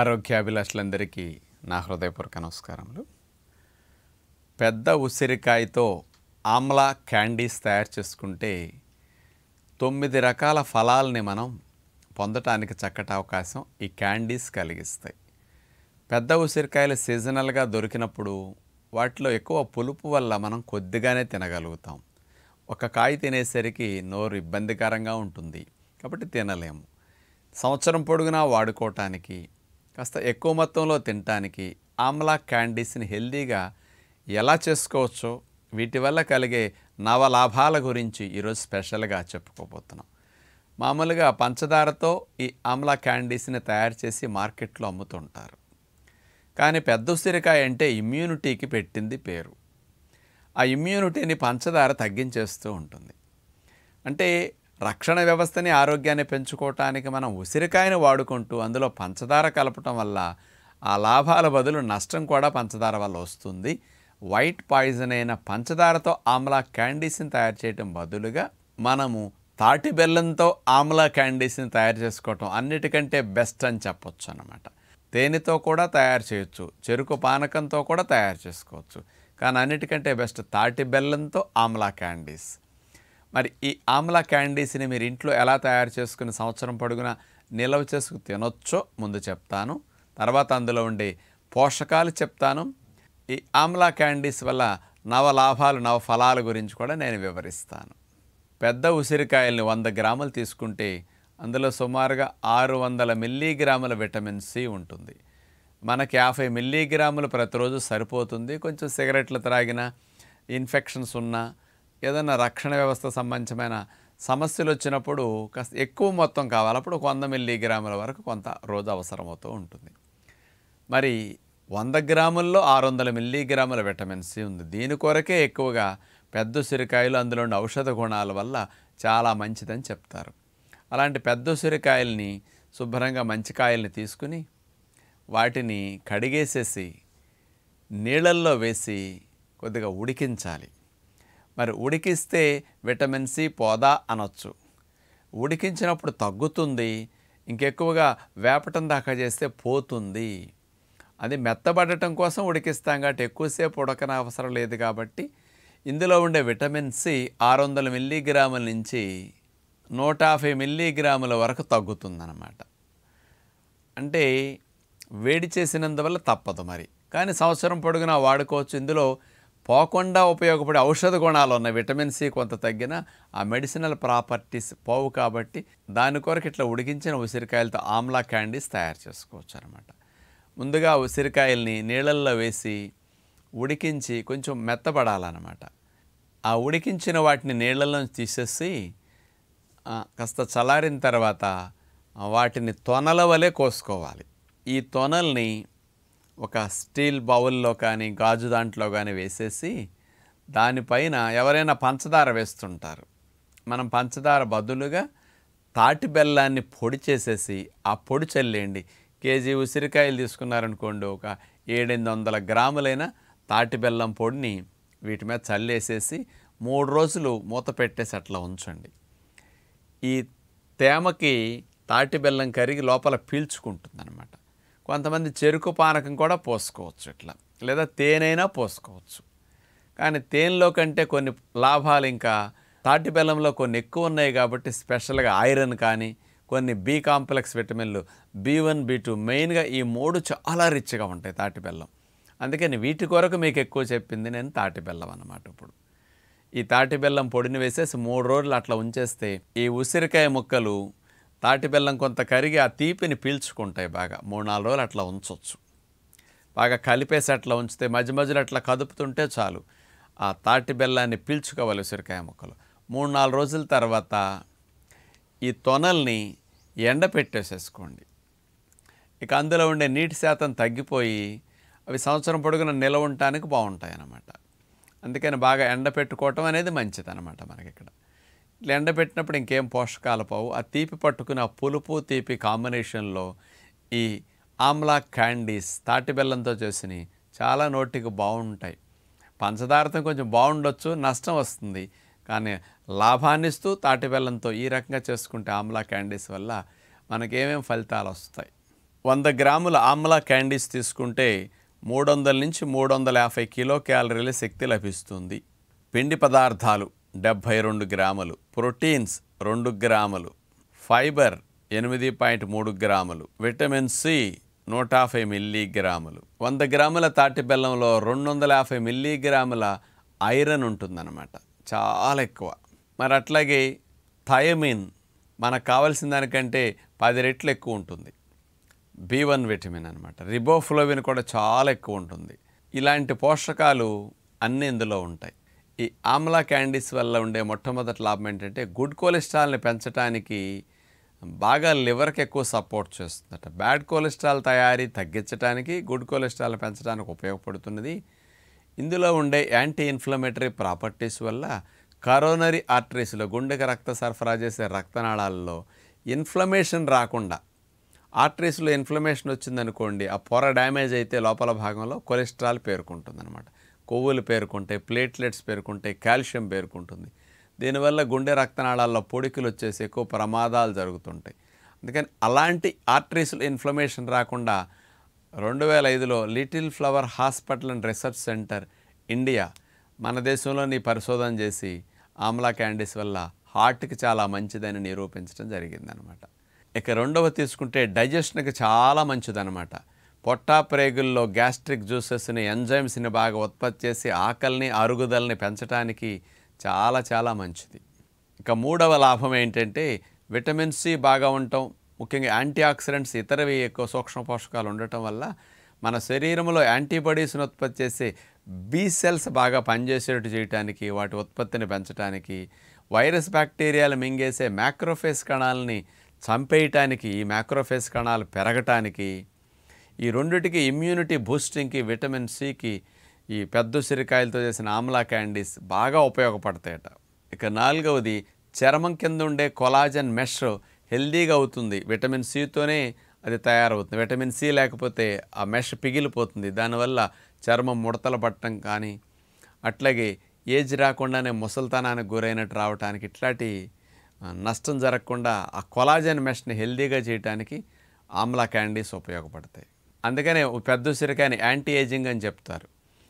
ఆరోగ్యాభిలాషులందరికీ నా హృదయపూర్వక నమస్కారములు పెద్ద ఉసిరికాయతో ఆమ్లా క్యాండీస్ తయారు చేసుకుంటే తొమ్మిది రకాల ఫలాల్ని మనం పొందటానికి చక్కటి అవకాశం ఈ క్యాండీస్ కలిగిస్తాయి పెద్ద ఉసిరికాయలు సీజనల్గా దొరికినప్పుడు వాటిలో ఎక్కువ పులుపు వల్ల మనం కొద్దిగానే తినగలుగుతాం ఒక కాయ తినేసరికి నోరు ఇబ్బందికరంగా ఉంటుంది కాబట్టి తినలేము సంవత్సరం పొడుగునా వాడుకోవటానికి కాస్త ఎక్కువ మొత్తంలో తినటానికి ఆమ్లా క్యాండీస్ని హెల్దీగా ఎలా చేసుకోవచ్చో వీటి వల్ల కలిగే నవలాభాల గురించి ఈరోజు స్పెషల్గా చెప్పుకోబోతున్నాం మామూలుగా పంచదారతో ఈ ఆమ్లా క్యాండీస్ని తయారు చేసి మార్కెట్లో అమ్ముతుంటారు కానీ పెద్ద ఉసిరికాయ అంటే ఇమ్యూనిటీకి పెట్టింది పేరు ఆ ఇమ్యూనిటీని పంచదార తగ్గించేస్తూ ఉంటుంది అంటే రక్షణ వ్యవస్థని ఆరోగ్యాన్ని పెంచుకోవటానికి మనం ఉసిరికాయను వాడుకుంటూ అందులో పంచదార కలపటం వల్ల ఆ లాభాల బదులు నష్టం కూడా పంచదార వల్ల వస్తుంది వైట్ పాయిజన్ అయిన పంచదారతో ఆమ్లా క్యాండీస్ని తయారు చేయటం బదులుగా మనము తాటి బెల్లంతో ఆమ్లా క్యాండీస్ని తయారు చేసుకోవటం అన్నిటికంటే బెస్ట్ అని చెప్పొచ్చు అనమాట తేనెతో కూడా తయారు చేయొచ్చు చెరుకు పానకంతో కూడా తయారు చేసుకోవచ్చు కానీ అన్నిటికంటే బెస్ట్ తాటి బెల్లంతో ఆమ్లా క్యాండీస్ మరి ఈ ఆమ్లా క్యాండీస్ని మీరు ఇంట్లో ఎలా తయారు చేసుకుని సంవత్సరం పొడుగునా నిల్వ చేసుకు తినొచ్చో ముందు చెప్తాను తర్వాత అందులో ఉండే పోషకాలు చెప్తాను ఈ ఆమ్లా క్యాండీస్ వల్ల నవ లాభాలు నవ ఫలాల గురించి కూడా నేను వివరిస్తాను పెద్ద ఉసిరికాయల్ని వంద గ్రాములు తీసుకుంటే అందులో సుమారుగా ఆరు వందల మిల్లీగ్రాముల విటమిన్ సి ఉంటుంది మనకి యాభై మిల్లీగ్రాములు ప్రతిరోజు సరిపోతుంది కొంచెం సిగరెట్లు త్రాగిన ఇన్ఫెక్షన్స్ ఉన్నా ఏదైనా రక్షణ వ్యవస్థ సంబంధించిన సమస్యలు వచ్చినప్పుడు కాస్త ఎక్కువ మొత్తం కావాలి అప్పుడు వంద మిల్లీగ్రాముల వరకు కొంత రోజు అవసరమవుతూ ఉంటుంది మరి వంద గ్రాముల్లో ఆరు వందల మిల్లీగ్రాముల విటమిన్ సి ఉంది దీని కొరకే ఎక్కువగా పెద్ద ఉసిరికాయలు అందులోని ఔషధ గుణాల వల్ల చాలా మంచిదని చెప్తారు అలాంటి పెద్ద ఉసిరికాయల్ని శుభ్రంగా మంచి కాయల్ని తీసుకుని వాటిని కడిగేసేసి నీళ్ళల్లో వేసి కొద్దిగా ఉడికించాలి మరి ఉడికిస్తే విటమిన్ సి పోదా అనొచ్చు ఉడికించినప్పుడు తగ్గుతుంది ఇంకెక్కువగా వేపటం దాకా చేస్తే పోతుంది అది మెత్తబడటం కోసం ఉడికిస్తాం కాబట్టి ఎక్కువసేపు ఉడకన అవసరం లేదు కాబట్టి ఇందులో ఉండే విటమిన్ సి ఆరు వందల మిల్లీగ్రాముల నుంచి నూట యాభై మిల్లీగ్రాముల వరకు తగ్గుతుందన్నమాట అంటే వేడి చేసినందువల్ల తప్పదు మరి కానీ సంవత్సరం పొడుగునా వాడుకోవచ్చు ఇందులో పోకుండా ఉపయోగపడే ఔషధ గుణాలు ఉన్న విటమిన్ సి కొంత తగ్గిన ఆ మెడిసినల్ ప్రాపర్టీస్ పోవు కాబట్టి దాని కొరకు ఇట్లా ఉడికించిన ఉసిరికాయలతో ఆమ్లా క్యాండీస్ తయారు చేసుకోవచ్చు అనమాట ముందుగా ఉసిరికాయల్ని నీళ్ళల్లో వేసి ఉడికించి కొంచెం మెత్తబడాలన్నమాట ఆ ఉడికించిన వాటిని నీళ్ళల్లో తీసేసి కాస్త చల్లారిన తర్వాత వాటిని తొనల వలె కోసుకోవాలి ఈ తొనల్ని ఒక స్టీల్ బౌల్లో కానీ గాజు దాంట్లో కానీ వేసేసి దానిపైన ఎవరైనా పంచదార వేస్తుంటారు మనం పంచదార బదులుగా తాటి బెల్లాన్ని పొడి చేసేసి ఆ పొడి చల్లేయండి కేజీ ఉసిరికాయలు తీసుకున్నారనుకోండి ఒక ఏడెనిమిది వందల గ్రాములైన తాటి బెల్లం పొడిని వీటి మీద చల్లేసేసి మూడు రోజులు మూత పెట్టేసి అట్లా ఉంచండి ఈ తేమకి తాటి బెల్లం కరిగి లోపల పీల్చుకుంటుంది కొంతమంది చెరుకు పానకం కూడా పోసుకోవచ్చు ఇట్లా లేదా తేనైనా పోసుకోవచ్చు కానీ తేనెలో కంటే కొన్ని లాభాలు ఇంకా తాటి బెల్లంలో కొన్ని ఎక్కువ ఉన్నాయి కాబట్టి స్పెషల్గా ఐరన్ కానీ కొన్ని బి కాంప్లెక్స్ విటమిన్లు బి వన్ బి టూ మెయిన్గా ఈ మూడు చాలా రిచ్గా ఉంటాయి తాటి బెల్లం అందుకని వీటి కొరకు మీకు ఎక్కువ చెప్పింది నేను తాటి బెల్లం అన్నమాట ఇప్పుడు ఈ తాటి బెల్లం పొడిని వేసేసి మూడు రోజులు అట్లా ఉంచేస్తే ఈ ఉసిరికాయ ముక్కలు తాటి బెల్లం కొంత కరిగి ఆ తీపిని పీల్చుకుంటాయి బాగా మూడు నాలుగు రోజులు అట్లా ఉంచవచ్చు బాగా కలిపేసి అట్లా ఉంచితే మధ్య మధ్యలో అట్లా కదుపుతుంటే చాలు ఆ తాటి బెల్లాన్ని పీల్చుకోవాలి ఉసిరికాయ ముక్కలు మూడు నాలుగు రోజుల తర్వాత ఈ తొనల్ని ఎండ పెట్టేసేసుకోండి ఇక అందులో ఉండే నీటి శాతం తగ్గిపోయి అవి సంవత్సరం పొడుగున నిలవ ఉండటానికి బాగుంటాయి అన్నమాట అందుకని బాగా ఎండ పెట్టుకోవటం అనేది మంచిది అన్నమాట మనకి ఇక్కడ ఎండబెట్టినప్పుడు ఇంకేం పోషకాలు పోవు ఆ తీపి పట్టుకుని ఆ పులుపు తీపి కాంబినేషన్లో ఈ ఆమ్లా క్యాండీస్ తాటి బెల్లంతో చేసినవి చాలా నోటికి బాగుంటాయి పంచదారతం కొంచెం బాగుండొచ్చు నష్టం వస్తుంది కానీ లాభాన్ని ఇస్తూ తాటి బెల్లంతో ఈ రకంగా చేసుకుంటే ఆమ్లా క్యాండీస్ వల్ల మనకేమేమి ఫలితాలు వస్తాయి వంద గ్రాముల ఆమ్లా క్యాండీస్ తీసుకుంటే మూడు వందల నుంచి మూడు వందల యాభై కిలో క్యాలరీల శక్తి లభిస్తుంది పిండి పదార్థాలు డెబ్భై రెండు గ్రాములు ప్రోటీన్స్ రెండు గ్రాములు ఫైబర్ ఎనిమిది పాయింట్ మూడు గ్రాములు విటమిన్ సి నూట యాభై మిల్లీగ్రాములు వంద గ్రాముల తాటి బెల్లంలో రెండు వందల యాభై మిల్లీగ్రాముల ఐరన్ ఉంటుందన్నమాట చాలా ఎక్కువ మరి అట్లాగే థయమిన్ మనకు కావాల్సిన దానికంటే పది రెట్లు ఎక్కువ ఉంటుంది బి వన్ విటమిన్ అనమాట రిబోఫ్లోవిన్ కూడా చాలా ఎక్కువ ఉంటుంది ఇలాంటి పోషకాలు అన్నీ ఇందులో ఉంటాయి ఈ ఆమ్లా క్యాండీస్ వల్ల ఉండే మొట్టమొదటి లాభం ఏంటంటే గుడ్ కొలెస్ట్రాల్ని పెంచడానికి బాగా లివర్కి ఎక్కువ సపోర్ట్ చేస్తుందట బ్యాడ్ కొలెస్ట్రాల్ తయారీ తగ్గించడానికి గుడ్ కొలెస్ట్రాల్ని పెంచడానికి ఉపయోగపడుతున్నది ఇందులో ఉండే యాంటీ ఇన్ఫ్లమేటరీ ప్రాపర్టీస్ వల్ల కరోనరీ ఆర్టరీస్లో గుండెకి రక్త సరఫరా చేసే రక్తనాళాల్లో ఇన్ఫ్లమేషన్ రాకుండా ఆర్టరీస్లో ఇన్ఫ్లమేషన్ వచ్చిందనుకోండి ఆ పొర డ్యామేజ్ అయితే లోపల భాగంలో కొలెస్ట్రాల్ పేర్కొంటుంది అనమాట కొవ్వులు పేరుకుంటే ప్లేట్లెట్స్ పేరుకుంటే కాల్షియం పేరుకుంటుంది దీనివల్ల గుండె రక్తనాళాల్లో పొడికలు వచ్చేసి ఎక్కువ ప్రమాదాలు జరుగుతుంటాయి అందుకని అలాంటి ఆర్టరీస్లో ఇన్ఫ్లమేషన్ రాకుండా రెండు వేల ఐదులో little flower hospital and research centre India మన దేశంలోని పరిశోధన చేసి ఆమ్లా క్యాండీస్ వల్ల హార్ట్కి చాలా మంచిదని నిరూపించడం జరిగిందనమాట ఇక రెండవ తీసుకుంటే డైజెషన్కి చాలా మంచిదనమాట పొట్టాప్రేగుల్లో గ్యాస్ట్రిక్ జ్యూసెస్ని ఎంజైమ్స్ని బాగా ఉత్పత్తి చేసి ఆకలిని అరుగుదలని పెంచడానికి చాలా చాలా మంచిది ఇక మూడవ లాభం ఏంటంటే విటమిన్ సి బాగా ఉండటం ముఖ్యంగా యాంటీ ఆక్సిడెంట్స్ ఇతరవి ఎక్కువ సూక్ష్మ పోషకాలు ఉండటం వల్ల మన శరీరంలో యాంటీబాడీస్ని ఉత్పత్తి చేసే బీ సెల్స్ బాగా పనిచేసేటట్టు చేయడానికి వాటి ఉత్పత్తిని పెంచడానికి వైరస్ బ్యాక్టీరియాలు మింగేసే మ్యాక్రోఫేస్ కణాలని చంపేయటానికి ఈ మ్యాక్రోఫేస్ కణాలు పెరగటానికి ఈ రెండిటికి ఇమ్యూనిటీ బూస్టింగ్కి విటమిన్ సికి ఈ పెద్ద ఉసిరికాయలతో చేసిన ఆమ్లా క్యాండీస్ బాగా ఉపయోగపడతాయట ఇక నాలుగవది చర్మం కింద ఉండే కొలాజన్ మెష్ హెల్దీగా అవుతుంది విటమిన్ సితోనే అది తయారవుతుంది విటమిన్ సి లేకపోతే ఆ మెష్ పిగిలిపోతుంది దానివల్ల చర్మం ముడతలు పట్టడం కానీ అట్లాగే ఏజ్ రాకుండానే ముసల్తనానికి గురైనట్టు రావడానికి ఇట్లాంటి నష్టం జరగకుండా ఆ కొలాజన్ మెష్ని హెల్దీగా చేయడానికి ఆమ్లా క్యాండీస్ ఉపయోగపడతాయి అందుకనే పెద్ద ఉసిరికాయని యాంటీ ఏజింగ్ అని చెప్తారు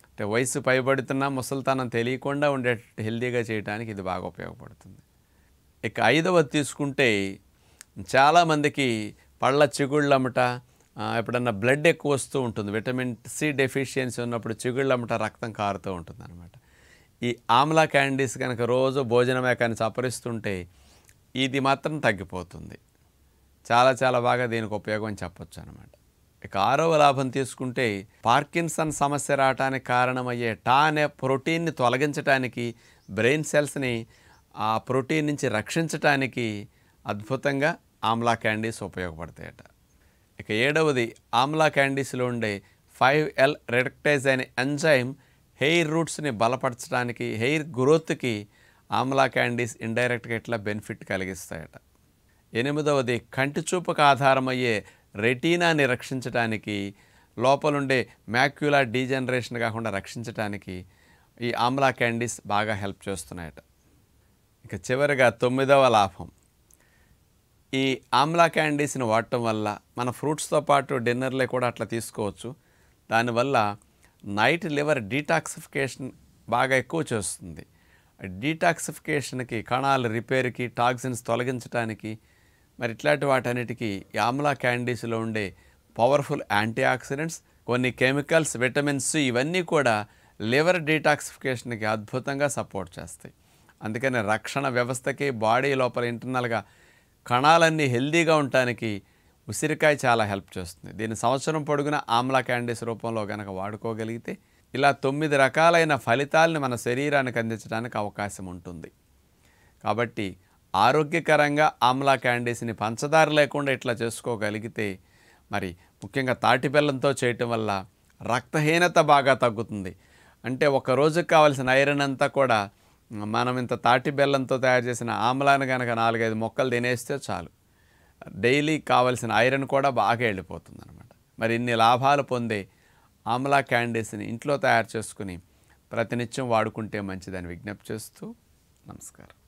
అంటే వయసు పైబడుతున్నా ముసలితనం తెలియకుండా ఉండే హెల్దీగా చేయడానికి ఇది బాగా ఉపయోగపడుతుంది ఇక ఐదవది తీసుకుంటే చాలామందికి పళ్ళ చిగుళ్ళు అమ్మట ఎప్పుడన్నా బ్లడ్ ఎక్కువ వస్తూ ఉంటుంది విటమిన్ సి డెఫిషియన్సీ ఉన్నప్పుడు చిగుళ్ళు అమ్మట రక్తం కారుతూ ఉంటుంది అనమాట ఈ ఆమ్లా క్యాండీస్ కనుక రోజు భోజనమే కానీ సపరిస్తుంటే ఇది మాత్రం తగ్గిపోతుంది చాలా చాలా బాగా దీనికి ఉపయోగం చెప్పొచ్చు అనమాట ఇక ఆరవ లాభం తీసుకుంటే పార్కిన్సన్ సమస్య రావడానికి కారణమయ్యే టా అనే ప్రోటీన్ని తొలగించడానికి బ్రెయిన్ సెల్స్ని ఆ ప్రోటీన్ నుంచి రక్షించటానికి అద్భుతంగా ఆమ్లా క్యాండీస్ ఉపయోగపడతాయట ఇక ఏడవది ఆమ్లా క్యాండీస్లో ఉండే ఫైవ్ ఎల్ రెడక్టైజ్ అనే ఎంజైమ్ హెయిర్ రూట్స్ని బలపరచడానికి హెయిర్ గ్రోత్కి ఆమ్లా క్యాండీస్ ఇండైరెక్ట్గా ఇట్లా బెనిఫిట్ కలిగిస్తాయట ఎనిమిదవది కంటి చూపుకు ఆధారమయ్యే రెటీనాని రక్షించడానికి లోపలుండే మ్యాక్యులా డీజనరేషన్ కాకుండా రక్షించడానికి ఈ ఆమ్లా క్యాండీస్ బాగా హెల్ప్ చేస్తున్నాయట ఇక చివరిగా తొమ్మిదవ లాభం ఈ ఆమ్లా క్యాండీస్ని వాడటం వల్ల మన ఫ్రూట్స్తో పాటు డిన్నర్లే కూడా అట్లా తీసుకోవచ్చు దానివల్ల నైట్ లివర్ డీటాక్సిఫికేషన్ బాగా ఎక్కువ చేస్తుంది డీటాక్సిఫికేషన్కి కణాలు రిపేర్కి టాక్సిన్స్ తొలగించడానికి మరి ఇట్లాంటి వాటన్నిటికీ ఆమ్లా క్యాండీస్లో ఉండే పవర్ఫుల్ యాంటీ ఆక్సిడెంట్స్ కొన్ని కెమికల్స్ విటమిన్స్ ఇవన్నీ కూడా లివర్ డీటాక్సిఫికేషన్కి అద్భుతంగా సపోర్ట్ చేస్తాయి అందుకని రక్షణ వ్యవస్థకి బాడీ లోపల ఇంటర్నల్గా కణాలన్నీ హెల్దీగా ఉండటానికి ఉసిరికాయ చాలా హెల్ప్ చేస్తుంది దీని సంవత్సరం పొడుగున ఆమ్లా క్యాండీస్ రూపంలో కనుక వాడుకోగలిగితే ఇలా తొమ్మిది రకాలైన ఫలితాలని మన శరీరానికి అందించడానికి అవకాశం ఉంటుంది కాబట్టి ఆరోగ్యకరంగా ఆమ్లా క్యాండీస్ని పంచదార లేకుండా ఇట్లా చేసుకోగలిగితే మరి ముఖ్యంగా తాటి బెల్లంతో చేయటం వల్ల రక్తహీనత బాగా తగ్గుతుంది అంటే ఒక రోజుకు కావాల్సిన ఐరన్ అంతా కూడా మనం ఇంత తాటి బెల్లంతో తయారు చేసిన ఆమ్లాన్ని కనుక నాలుగైదు మొక్కలు తినేస్తే చాలు డైలీ కావలసిన ఐరన్ కూడా బాగా వెళ్ళిపోతుంది అనమాట మరి ఇన్ని లాభాలు పొందే ఆమ్లా క్యాండీస్ని ఇంట్లో తయారు చేసుకుని ప్రతినిత్యం వాడుకుంటే మంచిదని విజ్ఞప్తి చేస్తూ నమస్కారం